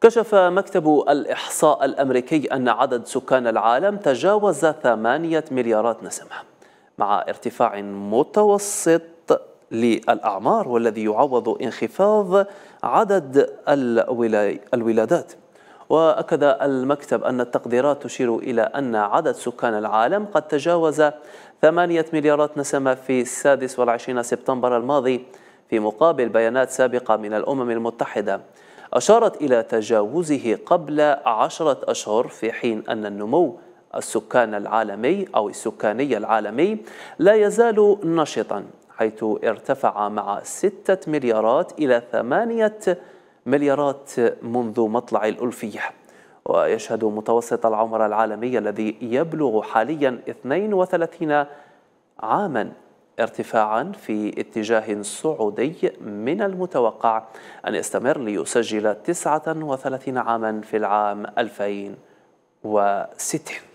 كشف مكتب الإحصاء الأمريكي أن عدد سكان العالم تجاوز 8 مليارات نسمة مع ارتفاع متوسط للأعمار والذي يعوض انخفاض عدد الولادات وأكد المكتب أن التقديرات تشير إلى أن عدد سكان العالم قد تجاوز 8 مليارات نسمة في السادس والعشرين سبتمبر الماضي في مقابل بيانات سابقة من الأمم المتحدة أشارت إلى تجاوزه قبل عشرة أشهر في حين أن النمو السكان العالمي أو السكاني العالمي لا يزال نشطا حيث ارتفع مع 6 مليارات إلى 8 مليارات منذ مطلع الألفية ويشهد متوسط العمر العالمي الذي يبلغ حاليا 32 عاما ارتفاعا في اتجاه صعودي من المتوقع أن يستمر ليسجل 39 عاما في العام 2006